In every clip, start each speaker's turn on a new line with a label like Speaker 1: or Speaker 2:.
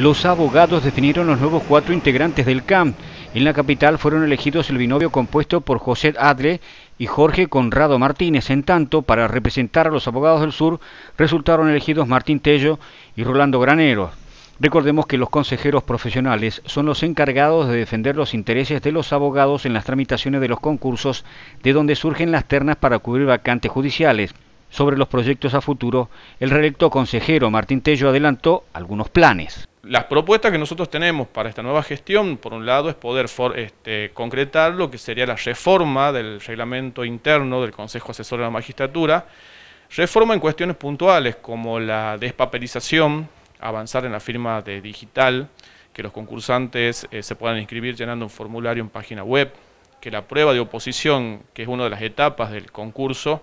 Speaker 1: Los abogados definieron los nuevos cuatro integrantes del Cam. En la capital fueron elegidos el binomio compuesto por José Adre y Jorge Conrado Martínez. En tanto, para representar a los abogados del sur, resultaron elegidos Martín Tello y Rolando Granero. Recordemos que los consejeros profesionales son los encargados de defender los intereses de los abogados en las tramitaciones de los concursos, de donde surgen las ternas para cubrir vacantes judiciales. Sobre los proyectos a futuro, el reelecto consejero Martín Tello adelantó algunos planes
Speaker 2: las propuestas que nosotros tenemos para esta nueva gestión, por un lado, es poder este, concretar lo que sería la reforma del reglamento interno del Consejo Asesor de la Magistratura, reforma en cuestiones puntuales como la despapelización, avanzar en la firma de digital, que los concursantes eh, se puedan inscribir llenando un formulario en página web, que la prueba de oposición, que es una de las etapas del concurso,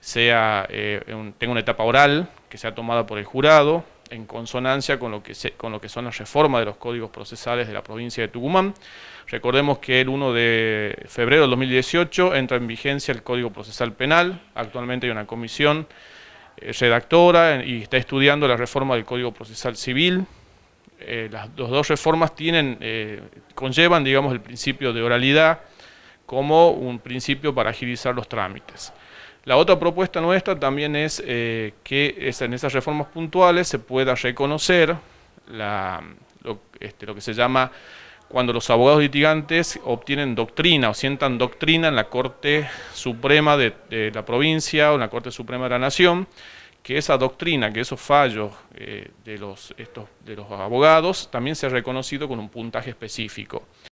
Speaker 2: sea, eh, tenga una etapa oral, que sea tomada por el jurado, en consonancia con lo, que con lo que son las reformas de los códigos procesales de la provincia de Tucumán. Recordemos que el 1 de febrero de 2018 entra en vigencia el Código Procesal Penal. Actualmente hay una comisión eh, redactora eh, y está estudiando la reforma del Código Procesal Civil. Eh, las, dos reformas tienen, conllevan digamos, el principio de oralidad como un principio para agilizar los trámites. La otra propuesta nuestra también es eh, que en esas reformas puntuales se pueda reconocer este, lo, que se llama cuando los abogados litigantes obtienen doctrina o sientan doctrina en la Corte Suprema de, la provincia o en la Corte Suprema de la Nación, que esa doctrina, que esos fallos eh, de, los, de los abogados también sea ha reconocido con un puntaje específico.